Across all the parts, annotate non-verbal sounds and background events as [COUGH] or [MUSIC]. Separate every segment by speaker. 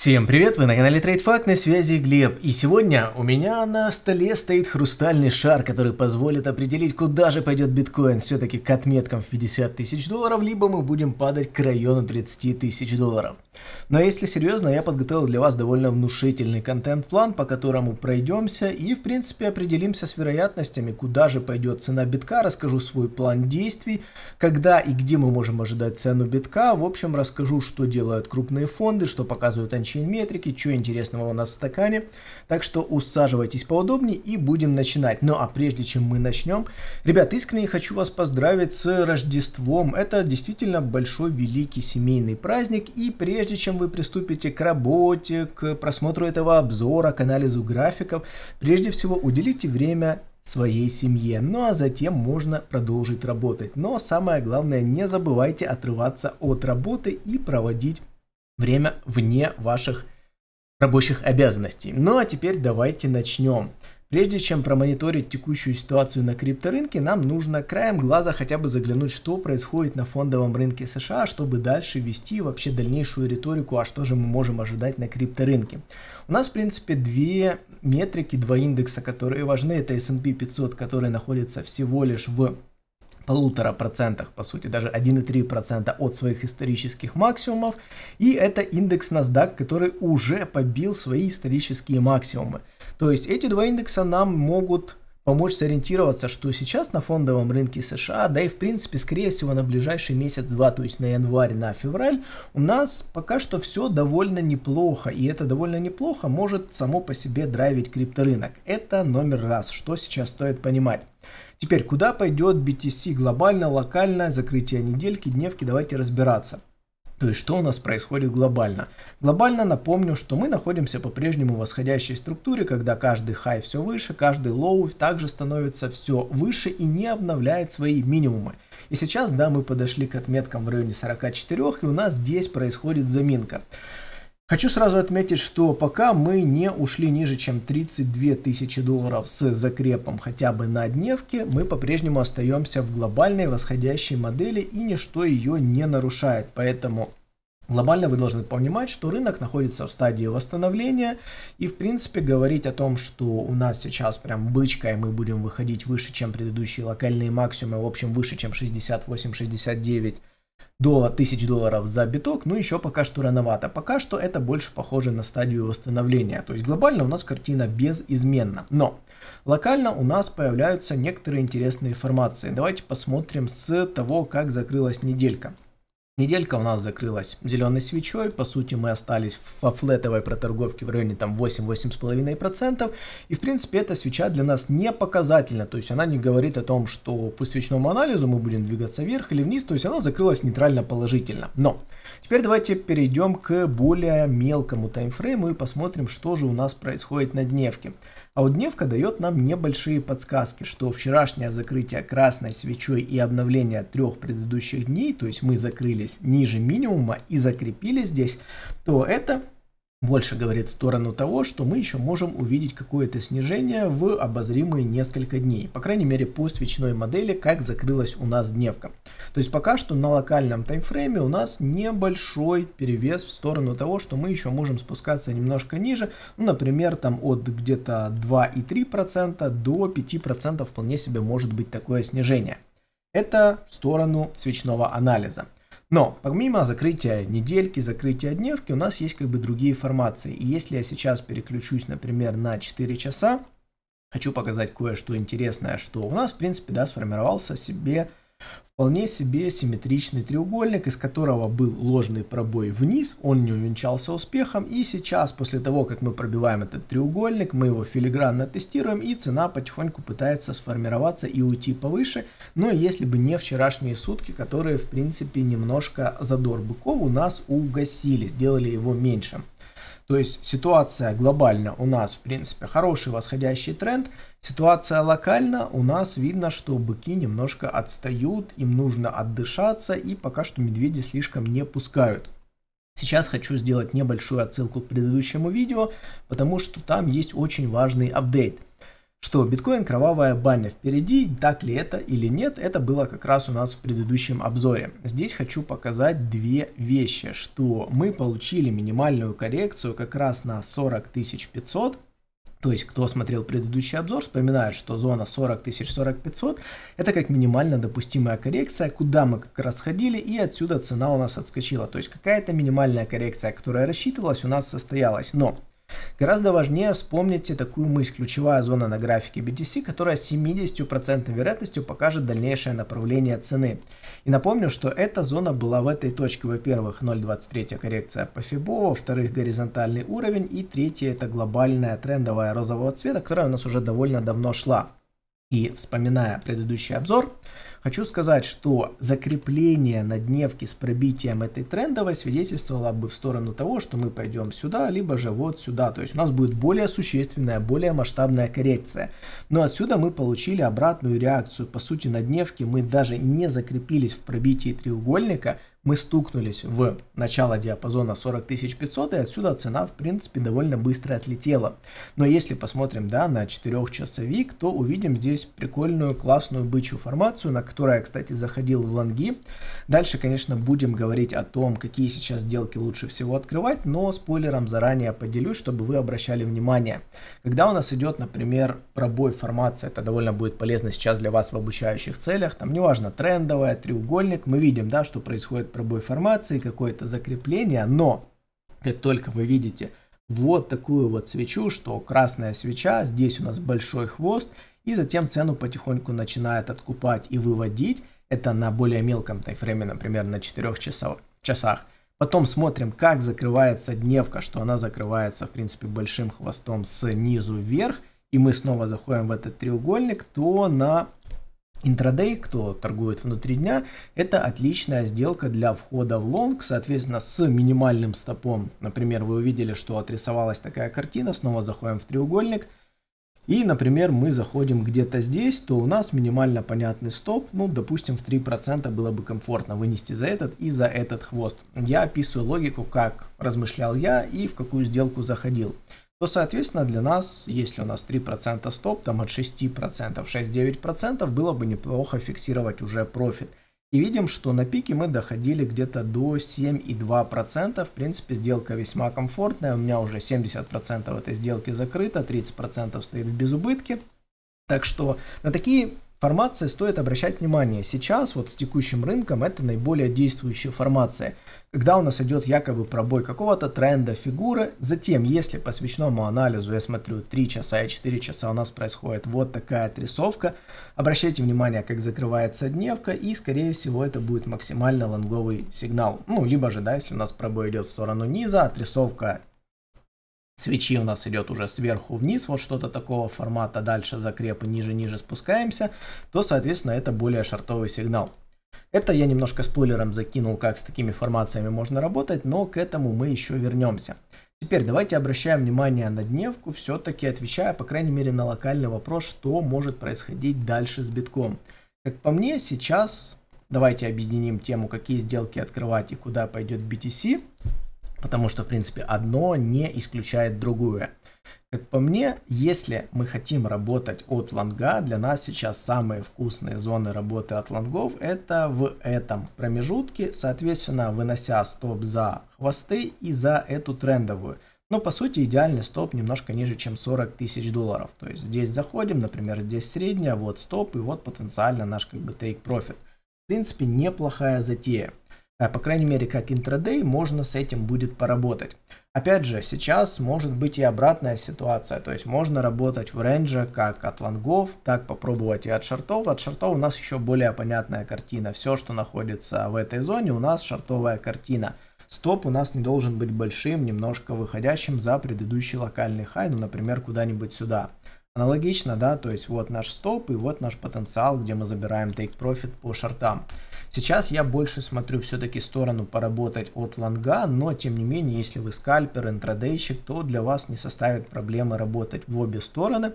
Speaker 1: Всем привет, вы на канале TradeFact, на связи Глеб, и сегодня у меня на столе стоит хрустальный шар, который позволит определить, куда же пойдет биткоин, все-таки к отметкам в 50 тысяч долларов, либо мы будем падать к району 30 тысяч долларов. Но если серьезно, я подготовил для вас довольно внушительный контент-план, по которому пройдемся и в принципе определимся с вероятностями, куда же пойдет цена битка, расскажу свой план действий, когда и где мы можем ожидать цену битка, в общем расскажу, что делают крупные фонды, что показывают они чейнметрики, что интересного у нас в стакане. Так что усаживайтесь поудобнее и будем начинать. Ну а прежде чем мы начнем, ребят, искренне хочу вас поздравить с Рождеством. Это действительно большой, великий семейный праздник. И прежде чем вы приступите к работе, к просмотру этого обзора, к анализу графиков, прежде всего уделите время своей семье, ну а затем можно продолжить работать. Но самое главное, не забывайте отрываться от работы и проводить время вне ваших рабочих обязанностей. Ну а теперь давайте начнем. Прежде чем промониторить текущую ситуацию на крипторынке, нам нужно краем глаза хотя бы заглянуть, что происходит на фондовом рынке США, чтобы дальше вести вообще дальнейшую риторику, а что же мы можем ожидать на крипторынке. У нас, в принципе, две метрики, два индекса, которые важны. Это S&P 500, который находится всего лишь в полутора процентах, по сути, даже 1,3% от своих исторических максимумов. И это индекс NASDAQ, который уже побил свои исторические максимумы. То есть эти два индекса нам могут помочь сориентироваться, что сейчас на фондовом рынке США, да и в принципе, скорее всего, на ближайший месяц-два, то есть на январь, на февраль, у нас пока что все довольно неплохо, и это довольно неплохо может само по себе драйвить крипторынок. Это номер раз, что сейчас стоит понимать. Теперь, куда пойдет BTC глобально, локально, закрытие недельки, дневки, давайте разбираться. То есть, что у нас происходит глобально? Глобально напомню, что мы находимся по-прежнему в восходящей структуре, когда каждый хай все выше, каждый лоу также становится все выше и не обновляет свои минимумы. И сейчас, да, мы подошли к отметкам в районе 44, и у нас здесь происходит заминка. Хочу сразу отметить, что пока мы не ушли ниже, чем 32 тысячи долларов с закрепом хотя бы на дневке, мы по-прежнему остаемся в глобальной восходящей модели и ничто ее не нарушает. Поэтому глобально вы должны понимать, что рынок находится в стадии восстановления и в принципе говорить о том, что у нас сейчас прям бычка и мы будем выходить выше, чем предыдущие локальные максимумы, в общем выше, чем 68-69, до 1000 долларов за биток, ну еще пока что рановато. Пока что это больше похоже на стадию восстановления. То есть глобально у нас картина безизменна. Но локально у нас появляются некоторые интересные формации. Давайте посмотрим с того, как закрылась неделька. Неделька у нас закрылась зеленой свечой, по сути мы остались во флетовой проторговке в районе там 8-8,5%, и в принципе эта свеча для нас не показательна, то есть она не говорит о том, что по свечному анализу мы будем двигаться вверх или вниз, то есть она закрылась нейтрально положительно. Но теперь давайте перейдем к более мелкому таймфрейму и посмотрим, что же у нас происходит на дневке. А вот дневка дает нам небольшие подсказки, что вчерашнее закрытие красной свечой и обновление трех предыдущих дней, то есть мы закрылись ниже минимума и закрепили здесь, то это больше говорит в сторону того, что мы еще можем увидеть какое-то снижение в обозримые несколько дней. По крайней мере, по свечной модели, как закрылась у нас дневка. То есть пока что на локальном таймфрейме у нас небольшой перевес в сторону того, что мы еще можем спускаться немножко ниже. Ну, например, там от где-то 2,3% до 5% вполне себе может быть такое снижение. Это в сторону свечного анализа. Но помимо закрытия недельки, закрытия дневки, у нас есть как бы другие формации. И если я сейчас переключусь, например, на 4 часа, хочу показать кое-что интересное, что у нас, в принципе, да, сформировался себе Вполне себе симметричный треугольник, из которого был ложный пробой вниз, он не увенчался успехом. И сейчас, после того, как мы пробиваем этот треугольник, мы его филигранно тестируем, и цена потихоньку пытается сформироваться и уйти повыше. Но если бы не вчерашние сутки, которые, в принципе, немножко задор быков у нас угасили, сделали его меньше. То есть ситуация глобально у нас, в принципе, хороший восходящий тренд – Ситуация локальна, у нас видно, что быки немножко отстают, им нужно отдышаться и пока что медведи слишком не пускают. Сейчас хочу сделать небольшую отсылку к предыдущему видео, потому что там есть очень важный апдейт. Что биткоин кровавая баня впереди, так ли это или нет, это было как раз у нас в предыдущем обзоре. Здесь хочу показать две вещи, что мы получили минимальную коррекцию как раз на 40 500, то есть, кто смотрел предыдущий обзор, вспоминает, что зона 40 тысяч 40 500 это как минимально допустимая коррекция, куда мы как раз ходили, и отсюда цена у нас отскочила. То есть, какая-то минимальная коррекция, которая рассчитывалась, у нас состоялась. Но Гораздо важнее вспомните такую мысль, ключевая зона на графике BTC, которая с 70% вероятностью покажет дальнейшее направление цены. И напомню, что эта зона была в этой точке, во-первых, 0.23 коррекция по FIBO, во-вторых, горизонтальный уровень, и третье это глобальная трендовая розового цвета, которая у нас уже довольно давно шла. И вспоминая предыдущий обзор, Хочу сказать, что закрепление на дневке с пробитием этой трендовой свидетельствовало бы в сторону того, что мы пойдем сюда, либо же вот сюда. То есть у нас будет более существенная, более масштабная коррекция. Но отсюда мы получили обратную реакцию. По сути, на дневке мы даже не закрепились в пробитии треугольника, мы стукнулись в начало диапазона 40 500 и отсюда цена, в принципе, довольно быстро отлетела. Но если посмотрим, да, на 4-часовик, то увидим здесь прикольную, классную бычью формацию, на которой я, кстати, заходил в лонги. Дальше, конечно, будем говорить о том, какие сейчас сделки лучше всего открывать, но спойлером заранее поделюсь, чтобы вы обращали внимание. Когда у нас идет, например, пробой формации, это довольно будет полезно сейчас для вас в обучающих целях, там неважно, трендовая, треугольник, мы видим, да, что происходит пробой формации, какое-то закрепление, но как только вы видите вот такую вот свечу, что красная свеча, здесь у нас большой хвост, и затем цену потихоньку начинает откупать и выводить, это на более мелком тайфрейме, например, на 4 часах. Потом смотрим, как закрывается дневка, что она закрывается, в принципе, большим хвостом снизу вверх, и мы снова заходим в этот треугольник, то на Интрадей, кто торгует внутри дня, это отличная сделка для входа в лонг, соответственно, с минимальным стопом. Например, вы увидели, что отрисовалась такая картина, снова заходим в треугольник. И, например, мы заходим где-то здесь, то у нас минимально понятный стоп, ну, допустим, в 3% было бы комфортно вынести за этот и за этот хвост. Я описываю логику, как размышлял я и в какую сделку заходил то, соответственно, для нас, если у нас 3% стоп, там от 6%, 6-9% было бы неплохо фиксировать уже профит. И видим, что на пике мы доходили где-то до 7,2%. В принципе, сделка весьма комфортная. У меня уже 70% этой сделки закрыто, 30% стоит в безубытке. Так что на такие формации стоит обращать внимание. Сейчас вот с текущим рынком это наиболее действующая формация. Когда у нас идет якобы пробой какого-то тренда фигуры, затем, если по свечному анализу я смотрю 3 часа и 4 часа у нас происходит вот такая отрисовка, обращайте внимание, как закрывается дневка, и скорее всего это будет максимально лонговый сигнал. Ну, либо же, да, если у нас пробой идет в сторону низа, отрисовка свечи у нас идет уже сверху вниз, вот что-то такого формата, дальше закрепы ниже-ниже спускаемся, то, соответственно, это более шартовый сигнал. Это я немножко спойлером закинул, как с такими формациями можно работать, но к этому мы еще вернемся. Теперь давайте обращаем внимание на дневку, все-таки отвечая, по крайней мере, на локальный вопрос, что может происходить дальше с битком. Как по мне, сейчас давайте объединим тему, какие сделки открывать и куда пойдет BTC. Потому что, в принципе, одно не исключает другое. Как по мне, если мы хотим работать от лонга, для нас сейчас самые вкусные зоны работы от лонгов это в этом промежутке, соответственно, вынося стоп за хвосты и за эту трендовую. Но по сути идеальный стоп немножко ниже, чем 40 тысяч долларов. То есть здесь заходим, например, здесь средняя, вот стоп и вот потенциально наш как бы take profit. В принципе, неплохая затея. Э, по крайней мере, как интрадей, можно с этим будет поработать. Опять же, сейчас может быть и обратная ситуация. То есть можно работать в рейнже как от лонгов, так попробовать и от шортов. От шортов у нас еще более понятная картина. Все, что находится в этой зоне, у нас шортовая картина. Стоп у нас не должен быть большим, немножко выходящим за предыдущий локальный хай, ну, например, куда-нибудь сюда. Аналогично, да, то есть вот наш стоп и вот наш потенциал, где мы забираем take profit по шортам. Сейчас я больше смотрю все-таки сторону поработать от лонга, но тем не менее, если вы скальпер, интрадейщик, то для вас не составит проблемы работать в обе стороны.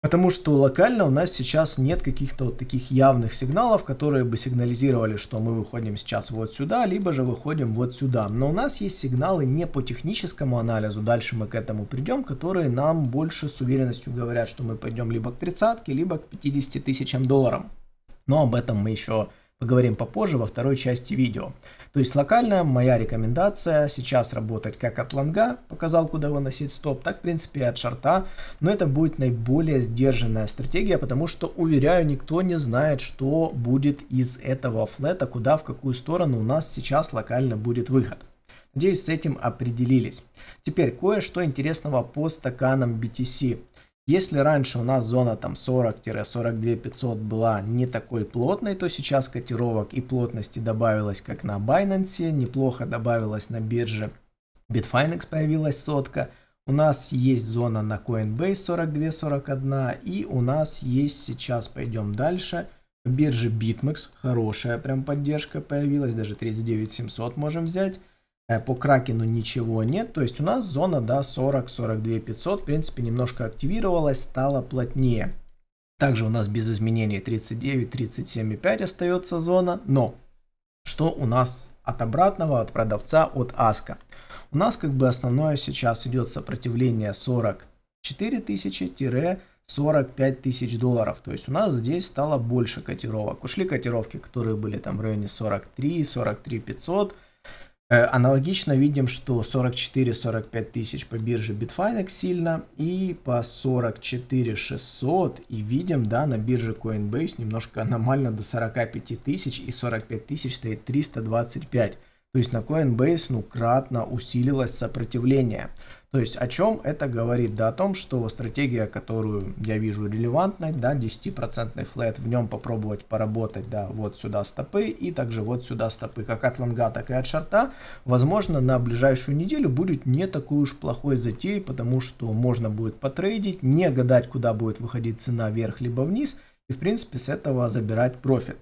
Speaker 1: Потому что локально у нас сейчас нет каких-то вот таких явных сигналов, которые бы сигнализировали, что мы выходим сейчас вот сюда, либо же выходим вот сюда. Но у нас есть сигналы не по техническому анализу, дальше мы к этому придем, которые нам больше с уверенностью говорят, что мы пойдем либо к тридцатке, либо к 50 тысячам долларам. Но об этом мы еще Поговорим попозже во второй части видео. То есть локально моя рекомендация сейчас работать как от лонга, показал куда выносить стоп, так в принципе от шарта, но это будет наиболее сдержанная стратегия, потому что, уверяю, никто не знает, что будет из этого флета, куда, в какую сторону у нас сейчас локально будет выход. Надеюсь, с этим определились. Теперь кое-что интересного по стаканам BTC. Если раньше у нас зона там 40-42 500 была не такой плотной, то сейчас котировок и плотности добавилось как на Binance, неплохо добавилось на бирже Bitfinex появилась сотка. У нас есть зона на Coinbase 42-41 и у нас есть сейчас, пойдем дальше, бирже BitMEX, хорошая прям поддержка появилась, даже 39 700 можем взять. Э, по кракену ничего нет, то есть у нас зона да, 40-42 500, в принципе, немножко активировалась, стала плотнее. Также у нас без изменений 39-37,5 остается зона, но что у нас от обратного, от продавца, от АСКа? У нас как бы основное сейчас идет сопротивление 44 тысячи 45 тысяч долларов. То есть у нас здесь стало больше котировок. Ушли котировки, которые были там в районе 43, 43 500, Э, аналогично видим, что 44-45 тысяч по бирже Bitfinex сильно и по 44 600 и видим, да, на бирже Coinbase немножко аномально до 45 тысяч и 45 тысяч стоит 325. То есть на Coinbase ну кратно усилилось сопротивление. То есть о чем это говорит? Да о том, что стратегия, которую я вижу релевантной, да, 10% флет, в нем попробовать поработать, да, вот сюда стопы и также вот сюда стопы, как от лонга, так и от шарта, возможно, на ближайшую неделю будет не такой уж плохой затеей, потому что можно будет потрейдить, не гадать, куда будет выходить цена вверх либо вниз, и в принципе с этого забирать профит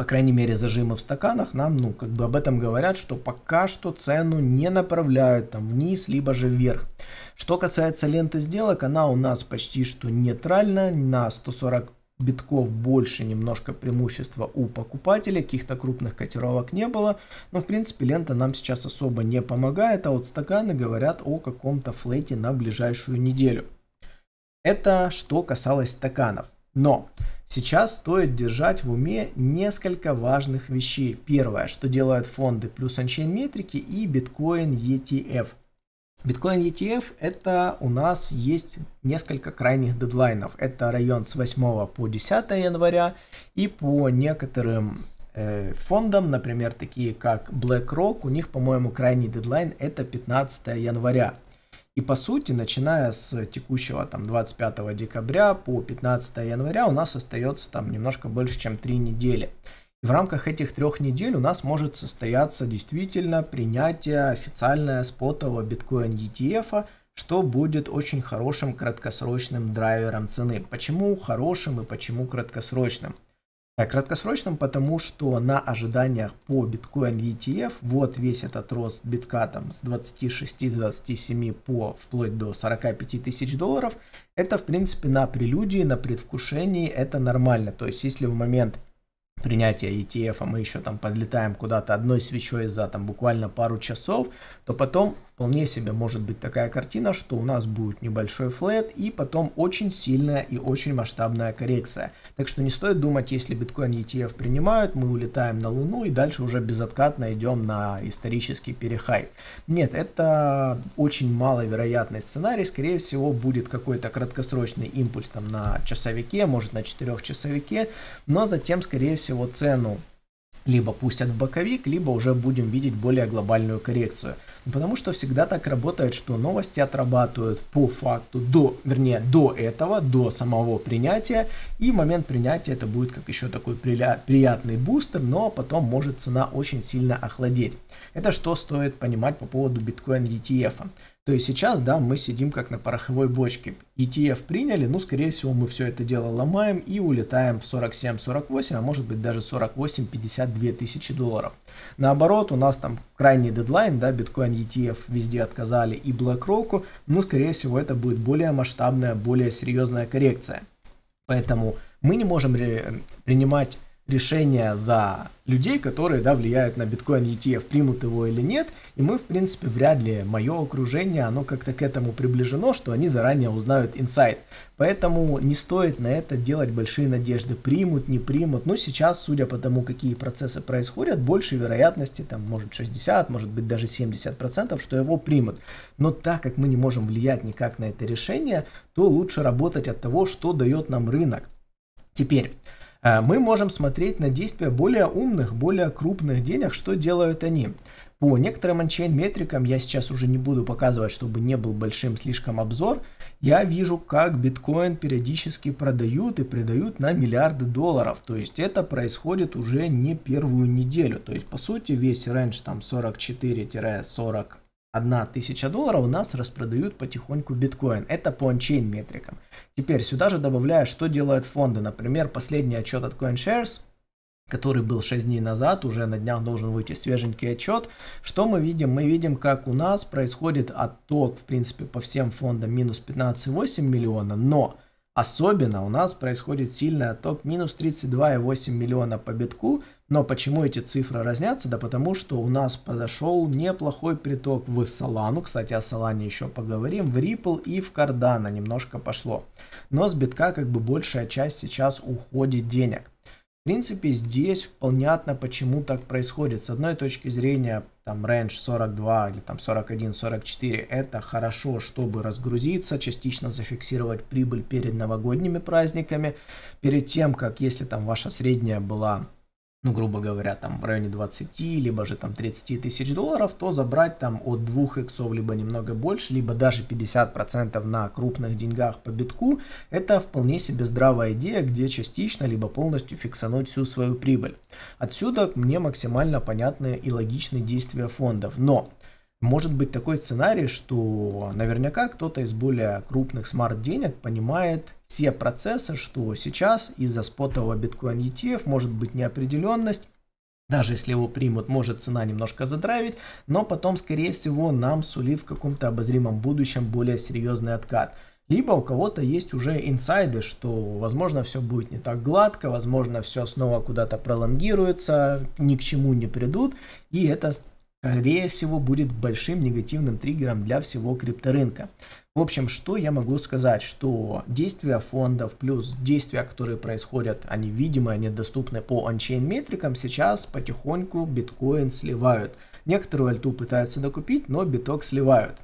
Speaker 1: по крайней мере, зажимы в стаканах нам, ну, как бы об этом говорят, что пока что цену не направляют там вниз, либо же вверх. Что касается ленты сделок, она у нас почти что нейтральна, на 140 битков больше немножко преимущества у покупателя, каких-то крупных котировок не было. Но, в принципе, лента нам сейчас особо не помогает, а вот стаканы говорят о каком-то флейте на ближайшую неделю. Это что касалось стаканов. Но Сейчас стоит держать в уме несколько важных вещей. Первое, что делают фонды плюс анчейн метрики и биткоин ETF. Биткоин ETF это у нас есть несколько крайних дедлайнов. Это район с 8 по 10 января и по некоторым э, фондам, например, такие как BlackRock, у них, по-моему, крайний дедлайн это 15 января. И по сути, начиная с текущего там 25 декабря по 15 января у нас остается там немножко больше, чем 3 недели. И в рамках этих трех недель у нас может состояться действительно принятие официальное спотового биткоин ETF, что будет очень хорошим краткосрочным драйвером цены. Почему хорошим и почему краткосрочным? Э, краткосрочном, потому что на ожиданиях по биткоин ETF вот весь этот рост битка там с 26-27 по вплоть до 45 тысяч долларов, это в принципе на прелюдии, на предвкушении это нормально. То есть если в момент принятия ETF а мы еще там подлетаем куда-то одной свечой за там буквально пару часов, то потом Вполне себе может быть такая картина, что у нас будет небольшой флет и потом очень сильная и очень масштабная коррекция. Так что не стоит думать, если биткоин ETF принимают, мы улетаем на Луну и дальше уже безоткатно идем на исторический перехай. Нет, это очень маловероятный сценарий. Скорее всего будет какой-то краткосрочный импульс там на часовике, может на 4 часовике, но затем скорее всего цену либо пустят в боковик, либо уже будем видеть более глобальную коррекцию. Потому что всегда так работает, что новости отрабатывают по факту до, вернее, до этого, до самого принятия. И момент принятия это будет как еще такой приятный бустер, но потом может цена очень сильно охладеть. Это что стоит понимать по поводу биткоин ETF. То есть сейчас, да, мы сидим как на пороховой бочке. ETF приняли, ну, скорее всего, мы все это дело ломаем и улетаем в 47-48, а может быть даже 48-52 тысячи долларов. Наоборот, у нас там крайний дедлайн, да, биткоин ETF везде отказали и BlackRock, ну, скорее всего, это будет более масштабная, более серьезная коррекция. Поэтому мы не можем принимать решения за людей, которые да, влияют на биткоин ETF, примут его или нет. И мы, в принципе, вряд ли, мое окружение, оно как-то к этому приближено, что они заранее узнают инсайт. Поэтому не стоит на это делать большие надежды, примут, не примут. Но ну, сейчас, судя по тому, какие процессы происходят, больше вероятности, там, может 60, может быть даже 70%, что его примут. Но так как мы не можем влиять никак на это решение, то лучше работать от того, что дает нам рынок. Теперь, Э, мы можем смотреть на действия более умных, более крупных денег, что делают они. По некоторым анчейн метрикам, я сейчас уже не буду показывать, чтобы не был большим слишком обзор, я вижу, как биткоин периодически продают и продают на миллиарды долларов. То есть это происходит уже не первую неделю. То есть по сути весь рейндж там 44-40 одна тысяча долларов, у нас распродают потихоньку биткоин. Это по ончейн метрикам. Теперь сюда же добавляю, что делают фонды. Например, последний отчет от CoinShares, который был 6 дней назад, уже на днях должен выйти свеженький отчет. Что мы видим? Мы видим, как у нас происходит отток, в принципе, по всем фондам минус 15,8 миллиона, но... Особенно у нас происходит сильный отток минус 32,8 миллиона по битку. Но почему эти цифры разнятся? Да потому что у нас подошел неплохой приток в Solana. Кстати, о Solana еще поговорим. В Ripple и в Cardano немножко пошло. Но с битка как бы большая часть сейчас уходит денег. В принципе, здесь понятно, почему так происходит. С одной точки зрения, там range 42 или там 41-44, это хорошо, чтобы разгрузиться, частично зафиксировать прибыль перед новогодними праздниками, перед тем, как если там ваша средняя была ну, грубо говоря, там в районе 20, либо же там 30 тысяч долларов, то забрать там от двух иксов, либо немного больше, либо даже 50% на крупных деньгах по битку, это вполне себе здравая идея, где частично, либо полностью фиксануть всю свою прибыль. Отсюда мне максимально понятные и логичные действия фондов. Но может быть такой сценарий, что наверняка кто-то из более крупных смарт-денег понимает все процессы, что сейчас из-за спотового биткоин ETF может быть неопределенность, даже если его примут, может цена немножко задравить, но потом, скорее всего, нам сулит в каком-то обозримом будущем более серьезный откат. Либо у кого-то есть уже инсайды, что, возможно, все будет не так гладко, возможно, все снова куда-то пролонгируется, ни к чему не придут, и это скорее всего, будет большим негативным триггером для всего крипторынка. В общем, что я могу сказать, что действия фондов плюс действия, которые происходят, они видимы, они доступны по анчейн метрикам, сейчас потихоньку биткоин сливают. Некоторую альту пытаются докупить, но биток сливают.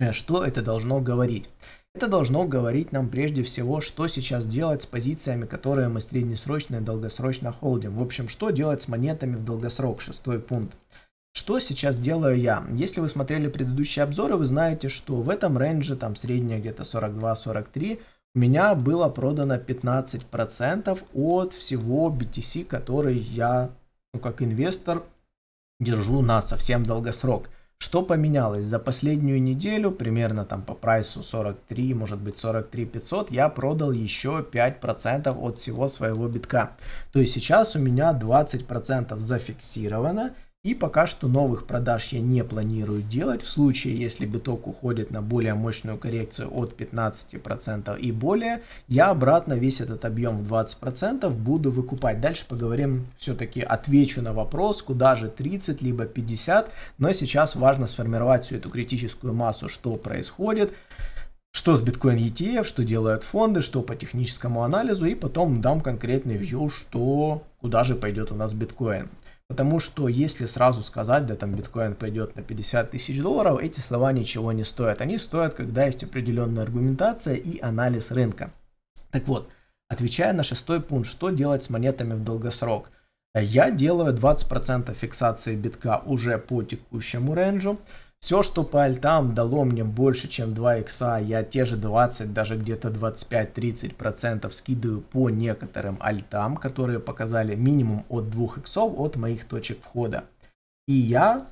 Speaker 1: Э, что это должно говорить? Это должно говорить нам прежде всего, что сейчас делать с позициями, которые мы среднесрочно и долгосрочно холдим. В общем, что делать с монетами в долгосрок, шестой пункт. Что сейчас делаю я? Если вы смотрели предыдущие обзоры, вы знаете, что в этом рейнже, там средняя где-то 42-43, у меня было продано 15% от всего BTC, который я, ну, как инвестор, держу на совсем долгосрок. Что поменялось? За последнюю неделю, примерно там по прайсу 43, может быть 43 500, я продал еще 5% от всего своего битка. То есть сейчас у меня 20% зафиксировано, и пока что новых продаж я не планирую делать. В случае, если биток уходит на более мощную коррекцию от 15% и более, я обратно весь этот объем в 20% буду выкупать. Дальше поговорим, все-таки отвечу на вопрос, куда же 30, либо 50. Но сейчас важно сформировать всю эту критическую массу, что происходит что с биткоин ETF, что делают фонды, что по техническому анализу, и потом дам конкретный view, что куда же пойдет у нас биткоин. Потому что если сразу сказать, да там биткоин пойдет на 50 тысяч долларов, эти слова ничего не стоят. Они стоят, когда есть определенная аргументация и анализ рынка. Так вот, отвечая на шестой пункт, что делать с монетами в долгосрок? Э, я делаю 20% фиксации битка уже по текущему ренджу. Все, что по альтам дало мне больше, чем 2 икса, я те же 20, даже где-то 25-30% скидываю по некоторым альтам, которые показали минимум от 2 иксов от моих точек входа. И я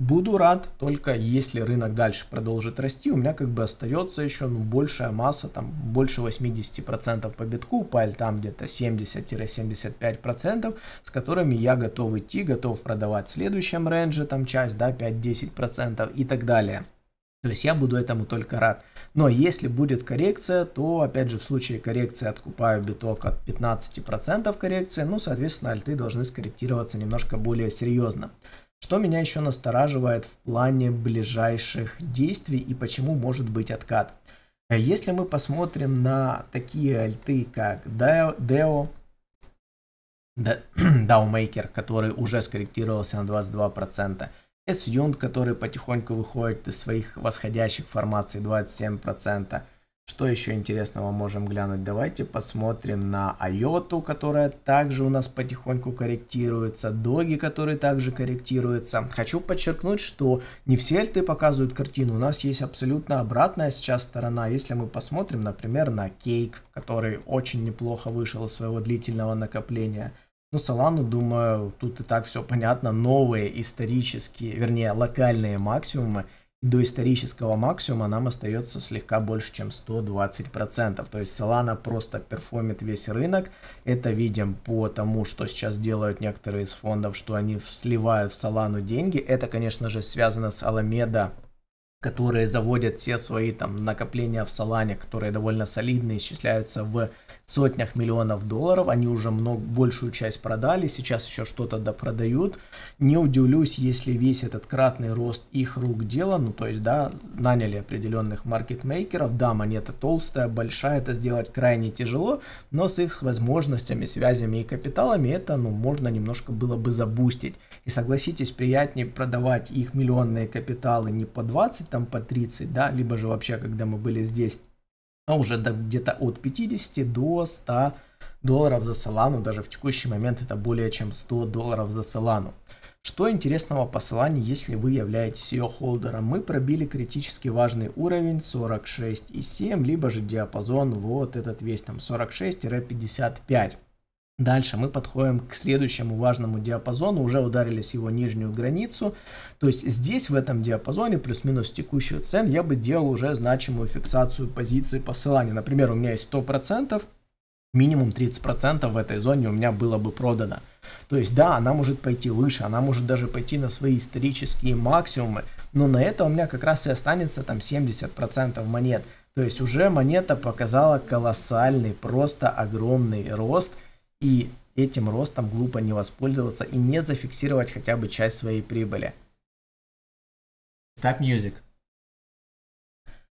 Speaker 1: Буду рад, только если рынок дальше продолжит расти, у меня как бы остается еще ну, большая масса, там больше 80% по битку, паль там где-то 70-75%, с которыми я готов идти, готов продавать в следующем рендже, там часть, да, 5-10% и так далее. То есть я буду этому только рад. Но если будет коррекция, то опять же в случае коррекции откупаю биток от 15% коррекции, ну соответственно альты должны скорректироваться немножко более серьезно. Что меня еще настораживает в плане ближайших действий и почему может быть откат? Э, если мы посмотрим на такие альты, как DEO, [CLEARS THROAT] Dowmaker, который уже скорректировался на 22%, S-Yunt, который потихоньку выходит из своих восходящих формаций 27%, что еще интересного можем глянуть? Давайте посмотрим на Айоту, которая также у нас потихоньку корректируется, Доги, которые также корректируются. Хочу подчеркнуть, что не все альты показывают картину, у нас есть абсолютно обратная сейчас сторона. Если мы посмотрим, например, на Кейк, который очень неплохо вышел из своего длительного накопления, ну, Салану, думаю, тут и так все понятно. Новые исторические, вернее, локальные максимумы – до исторического максимума нам остается слегка больше, чем 120%. То есть Solana просто перформит весь рынок. Это видим по тому, что сейчас делают некоторые из фондов, что они сливают в Solana деньги. Это, конечно же, связано с Alameda которые заводят все свои там накопления в Солане, которые довольно солидные, исчисляются в сотнях миллионов долларов, они уже много, большую часть продали, сейчас еще что-то допродают. Не удивлюсь, если весь этот кратный рост их рук дело. ну то есть, да, наняли определенных маркетмейкеров, да, монета толстая, большая, это сделать крайне тяжело, но с их возможностями, связями и капиталами это, ну, можно немножко было бы забустить. И согласитесь, приятнее продавать их миллионные капиталы не по 20, там по 30, да, либо же вообще, когда мы были здесь, а уже где-то от 50 до 100 долларов за Солану, даже в текущий момент это более чем 100 долларов за Солану. Что интересного по солане, если вы являетесь ее холдером? Мы пробили критически важный уровень 46,7, либо же диапазон вот этот весь там 46-55. Дальше мы подходим к следующему важному диапазону, уже ударились его нижнюю границу. То есть здесь в этом диапазоне плюс-минус текущих цен я бы делал уже значимую фиксацию позиции по ссыланию. Например, у меня есть 100%, минимум 30% в этой зоне у меня было бы продано. То есть да, она может пойти выше, она может даже пойти на свои исторические максимумы, но на это у меня как раз и останется там 70% монет. То есть уже монета показала колоссальный, просто огромный рост – и этим ростом глупо не воспользоваться и не зафиксировать хотя бы часть своей прибыли. Stop Music.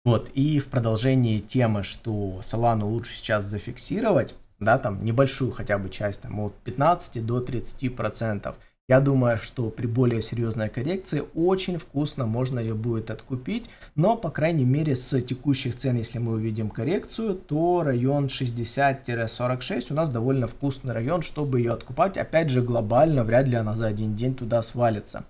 Speaker 1: Вот, и в продолжении темы, что Solana лучше сейчас зафиксировать, да, там небольшую хотя бы часть, там от 15 до 30 процентов – я думаю, что при более серьезной коррекции очень вкусно можно ее будет откупить, но по крайней мере с текущих цен, если мы увидим коррекцию, то район 60-46 у нас довольно вкусный район, чтобы ее откупать. Опять же глобально вряд ли она за один день туда свалится.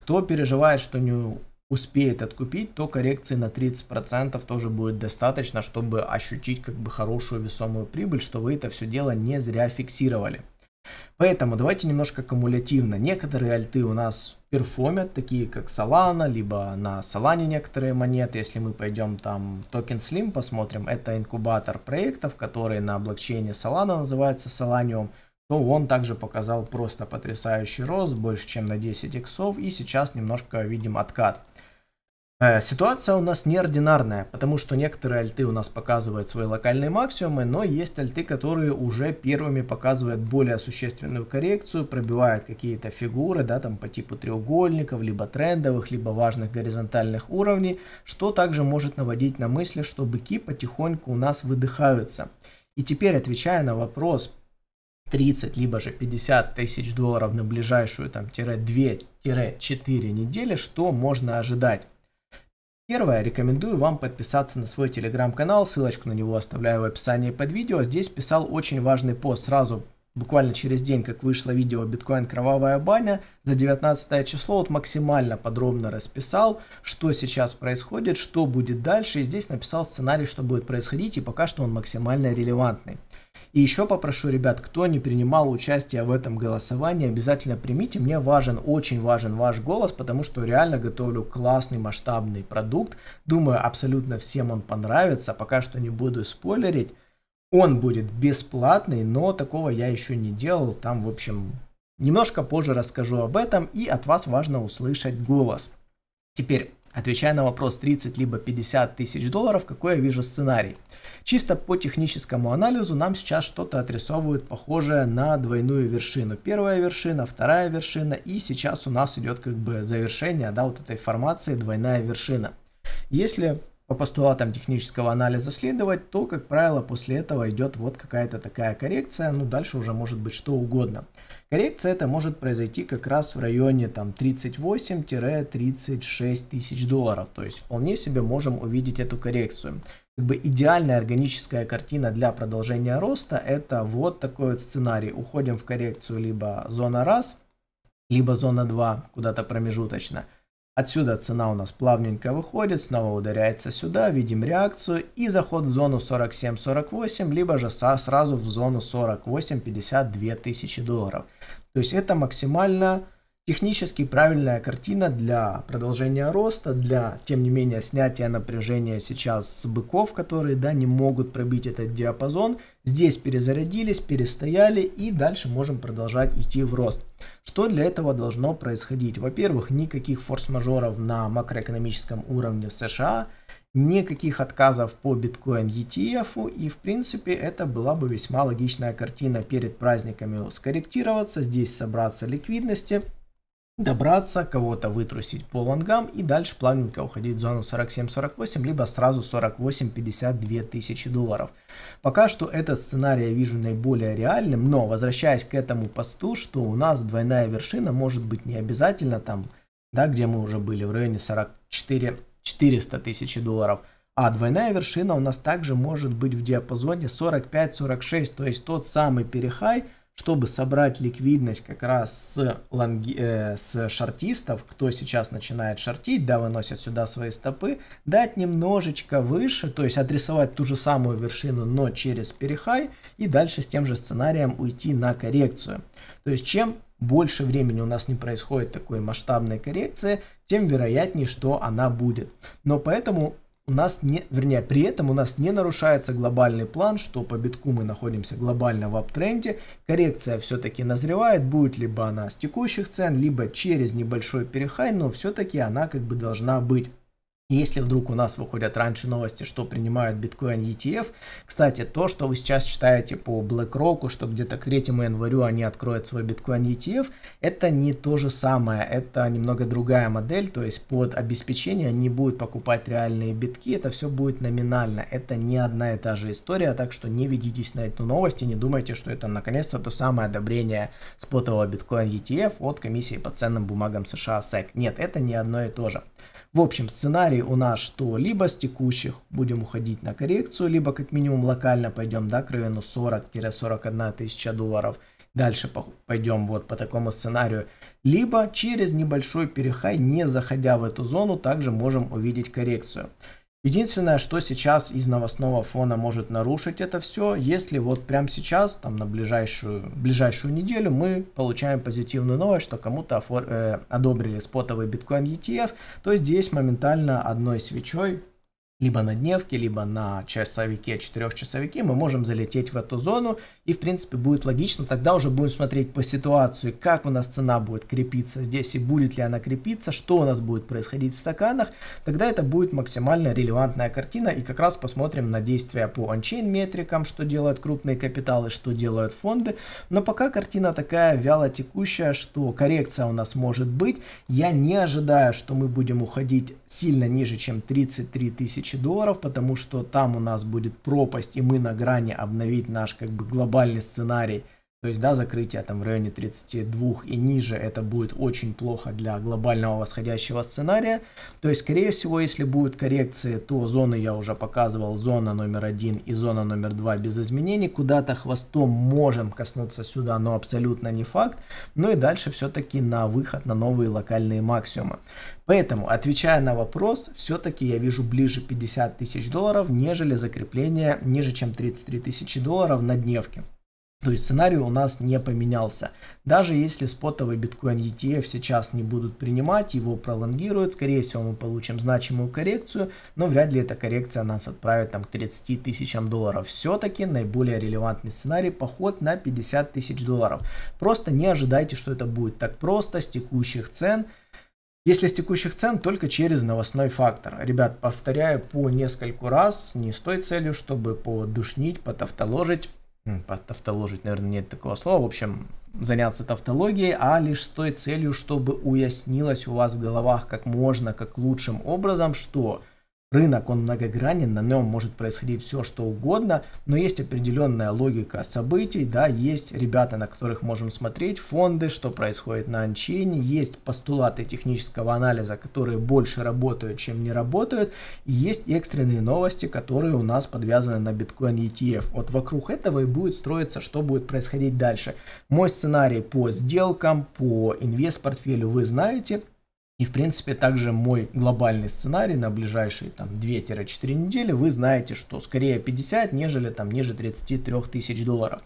Speaker 1: Кто переживает, что не успеет откупить, то коррекции на 30% тоже будет достаточно, чтобы ощутить как бы хорошую весомую прибыль, что вы это все дело не зря фиксировали. Поэтому давайте немножко кумулятивно. Некоторые альты у нас перформят, такие как Solana, либо на Solana некоторые монеты. Если мы пойдем там токен Slim посмотрим, это инкубатор проектов, который на блокчейне Solana называется Solanium то он также показал просто потрясающий рост, больше чем на 10 иксов, и сейчас немножко видим откат. Э, ситуация у нас неординарная, потому что некоторые альты у нас показывают свои локальные максимумы, но есть альты, которые уже первыми показывают более существенную коррекцию, пробивают какие-то фигуры, да, там по типу треугольников, либо трендовых, либо важных горизонтальных уровней, что также может наводить на мысли, что быки потихоньку у нас выдыхаются. И теперь, отвечая на вопрос, 30 либо же 50 тысяч долларов на ближайшую там 2-4 недели, что можно ожидать? Первое, рекомендую вам подписаться на свой телеграм-канал, ссылочку на него оставляю в описании под видео. Здесь писал очень важный пост сразу, буквально через день, как вышло видео «Биткоин. Кровавая баня», за 19 число вот максимально подробно расписал, что сейчас происходит, что будет дальше. И здесь написал сценарий, что будет происходить, и пока что он максимально релевантный. И еще попрошу, ребят, кто не принимал участие в этом голосовании, обязательно примите. Мне важен, очень важен ваш голос, потому что реально готовлю классный масштабный продукт. Думаю, абсолютно всем он понравится. Пока что не буду спойлерить. Он будет бесплатный, но такого я еще не делал. Там, в общем, немножко позже расскажу об этом, и от вас важно услышать голос. Теперь Отвечая на вопрос 30 либо 50 тысяч долларов, какой я вижу сценарий. Чисто по техническому анализу нам сейчас что-то отрисовывают похожее на двойную вершину. Первая вершина, вторая вершина и сейчас у нас идет как бы завершение да, вот этой формации двойная вершина. Если по постулатам технического анализа следовать, то, как правило, после этого идет вот какая-то такая коррекция, ну дальше уже может быть что угодно. Коррекция это может произойти как раз в районе там 38-36 тысяч долларов, то есть вполне себе можем увидеть эту коррекцию. Как бы идеальная органическая картина для продолжения роста это вот такой вот сценарий. Уходим в коррекцию либо зона раз, либо зона 2, куда-то промежуточно – Отсюда цена у нас плавненько выходит, снова ударяется сюда, видим реакцию и заход в зону 47-48, либо же сразу в зону 48-52 тысячи долларов. То есть это максимально Технически правильная картина для продолжения роста, для, тем не менее, снятия напряжения сейчас с быков, которые да, не могут пробить этот диапазон. Здесь перезарядились, перестояли и дальше можем продолжать идти в рост. Что для этого должно происходить? Во-первых, никаких форс-мажоров на макроэкономическом уровне в США, никаких отказов по биткоин ETF, и в принципе это была бы весьма логичная картина перед праздниками скорректироваться, здесь собраться ликвидности – добраться, кого-то вытрусить по лонгам и дальше плавненько уходить в зону 47-48, либо сразу 48-52 тысячи долларов. Пока что этот сценарий я вижу наиболее реальным, но возвращаясь к этому посту, что у нас двойная вершина может быть не обязательно там, да, где мы уже были в районе 44 400 тысяч долларов, а двойная вершина у нас также может быть в диапазоне 45-46, то есть тот самый перехай, чтобы собрать ликвидность как раз с, лонги, э, с шортистов, кто сейчас начинает шортить, да, выносят сюда свои стопы, дать немножечко выше, то есть адресовать ту же самую вершину, но через перехай, и дальше с тем же сценарием уйти на коррекцию. То есть чем больше времени у нас не происходит такой масштабной коррекции, тем вероятнее, что она будет. Но поэтому у нас не, вернее, при этом у нас не нарушается глобальный план, что по битку мы находимся глобально в аптренде. Коррекция все-таки назревает, будет либо она с текущих цен, либо через небольшой перехай, но все-таки она как бы должна быть. Если вдруг у нас выходят раньше новости, что принимают биткоин ETF, кстати, то, что вы сейчас читаете по BlackRock, что где-то к 3 январю они откроют свой биткоин ETF, это не то же самое, это немного другая модель, то есть под обеспечение они будут покупать реальные битки, это все будет номинально, это не одна и та же история, так что не ведитесь на эту новость и не думайте, что это наконец-то то самое одобрение спотового биткоин ETF от комиссии по ценным бумагам США SEC. Нет, это не одно и то же. В общем, сценарий у нас что либо с текущих будем уходить на коррекцию, либо как минимум локально пойдем да, к району 40-41 тысяча долларов. Дальше пойдем вот по такому сценарию. Либо через небольшой перехай, не заходя в эту зону, также можем увидеть коррекцию. Единственное, что сейчас из новостного фона может нарушить это все, если вот прямо сейчас, там на ближайшую, ближайшую неделю мы получаем позитивную новость, что кому-то э, одобрили спотовый биткоин ETF, то здесь моментально одной свечой либо на дневке, либо на часовике, четырехчасовике, мы можем залететь в эту зону, и, в принципе, будет логично, тогда уже будем смотреть по ситуации, как у нас цена будет крепиться здесь, и будет ли она крепиться, что у нас будет происходить в стаканах, тогда это будет максимально релевантная картина, и как раз посмотрим на действия по ончейн метрикам, что делают крупные капиталы, что делают фонды, но пока картина такая вяло текущая, что коррекция у нас может быть, я не ожидаю, что мы будем уходить сильно ниже, чем 33 тысячи тысячи долларов, потому что там у нас будет пропасть, и мы на грани обновить наш как бы глобальный сценарий – то есть, да, закрытие там в районе 32 и ниже, это будет очень плохо для глобального восходящего сценария. То есть, скорее всего, если будут коррекции, то зоны я уже показывал, зона номер один и зона номер два без изменений. Куда-то хвостом можем коснуться сюда, но абсолютно не факт. Ну и дальше все-таки на выход на новые локальные максимумы. Поэтому, отвечая на вопрос, все-таки я вижу ближе 50 тысяч долларов, нежели закрепление ниже, чем 33 тысячи долларов на дневке. То ну есть сценарий у нас не поменялся. Даже если спотовый биткоин ETF сейчас не будут принимать, его пролонгируют, скорее всего мы получим значимую коррекцию, но вряд ли эта коррекция нас отправит там, к 30 тысячам долларов. Все-таки наиболее релевантный сценарий поход на 50 тысяч долларов. Просто не ожидайте, что это будет так просто с текущих цен. Если с текущих цен, только через новостной фактор. Ребят, повторяю по нескольку раз, не с той целью, чтобы подушнить, потавтоложить, Тавтологить, наверное, нет такого слова. В общем, заняться тавтологией, а лишь с той целью, чтобы уяснилось у вас в головах как можно, как лучшим образом, что – Рынок, он многогранен, на нем может происходить все, что угодно, но есть определенная логика событий, да, есть ребята, на которых можем смотреть, фонды, что происходит на анчейне, есть постулаты технического анализа, которые больше работают, чем не работают, и есть экстренные новости, которые у нас подвязаны на биткоин ETF. Вот вокруг этого и будет строиться, что будет происходить дальше. Мой сценарий по сделкам, по инвест-портфелю вы знаете, и, в принципе, также мой глобальный сценарий на ближайшие там 2-4 недели, вы знаете, что скорее 50, нежели там ниже 33 тысяч долларов.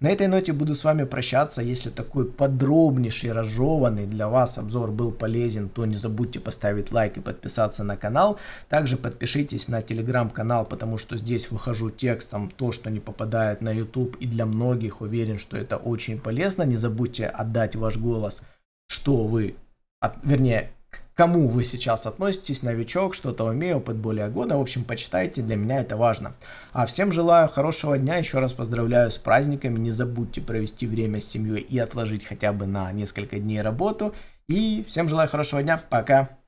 Speaker 1: На этой ноте буду с вами прощаться. Если такой подробнейший, разжеванный для вас обзор был полезен, то не забудьте поставить лайк и подписаться на канал. Также подпишитесь на телеграм-канал, потому что здесь выхожу текстом то, что не попадает на YouTube. И для многих уверен, что это очень полезно. Не забудьте отдать ваш голос, что вы от, вернее, к кому вы сейчас относитесь, новичок, что-то умею, опыт более года, в общем, почитайте, для меня это важно. А всем желаю хорошего дня, еще раз поздравляю с праздниками, не забудьте провести время с семьей и отложить хотя бы на несколько дней работу. И всем желаю хорошего дня, пока!